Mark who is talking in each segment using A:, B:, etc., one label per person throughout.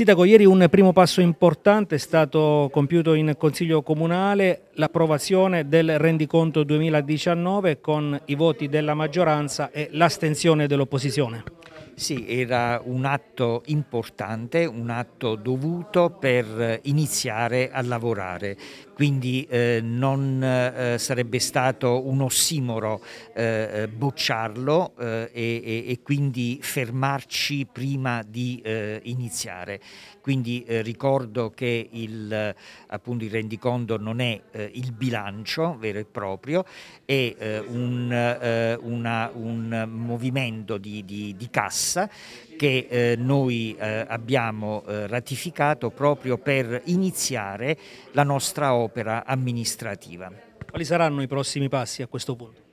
A: Sindaco, ieri un primo passo importante è stato compiuto in Consiglio Comunale l'approvazione del rendiconto 2019 con i voti della maggioranza e l'astensione dell'opposizione.
B: Sì, era
A: un atto importante,
B: un atto dovuto per eh, iniziare a lavorare, quindi eh, non eh, sarebbe stato un ossimoro eh, eh bocciarlo eh, e, e, quindi fermarci prima di iniziare. Quindi ricordo che il, appunto, il, rendiconto non è il bilancio vero e proprio, è un, una, un, movimento di, di, di cassa Cassa che eh, noi eh, abbiamo eh, ratificato proprio per iniziare la nostra opera amministrativa.
A: Quali saranno i prossimi passi a questo punto?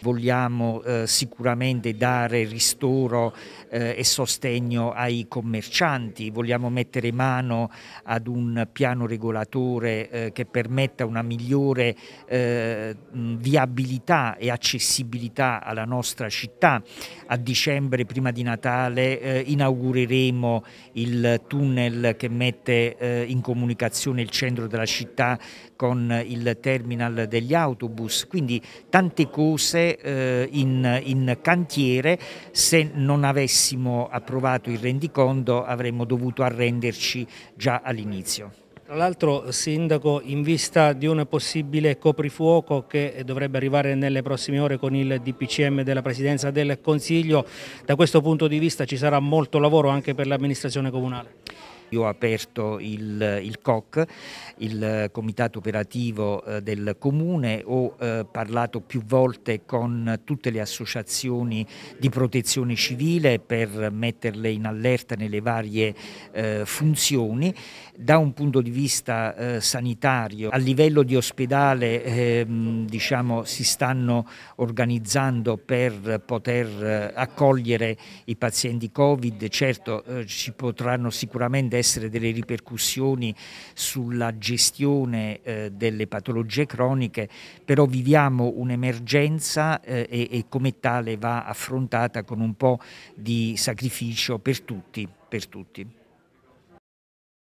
B: vogliamo eh, sicuramente dare ristoro eh, e sostegno ai commercianti, vogliamo mettere mano ad un piano regolatore eh, che permetta una migliore eh, viabilità e accessibilità alla nostra città. A dicembre, prima di Natale, eh, inaugureremo il tunnel che mette eh, in comunicazione il centro della città con il terminal degli autobus, quindi tante cose eh, in, in, cantiere, se non avessimo approvato il rendiconto avremmo dovuto arrenderci già all'inizio.
A: Tra l'altro Sindaco, in vista di un possibile coprifuoco che dovrebbe arrivare nelle prossime ore con il DPCM della Presidenza del Consiglio, da questo punto di vista ci sarà molto lavoro anche per l'amministrazione comunale.
B: Io ho aperto il, il COC, il Comitato Operativo eh, del Comune, ho eh, parlato più volte con tutte le associazioni di protezione civile per metterle in allerta nelle varie eh, funzioni. Da un punto di vista eh, sanitario, a livello di ospedale ehm, diciamo, si stanno organizzando per poter eh, accogliere i pazienti Covid, certo eh, ci potranno sicuramente essere delle ripercussioni sulla gestione eh, delle patologie croniche, però viviamo un'emergenza eh, e, e come tale va affrontata con un po' di sacrificio per tutti. Per tutti.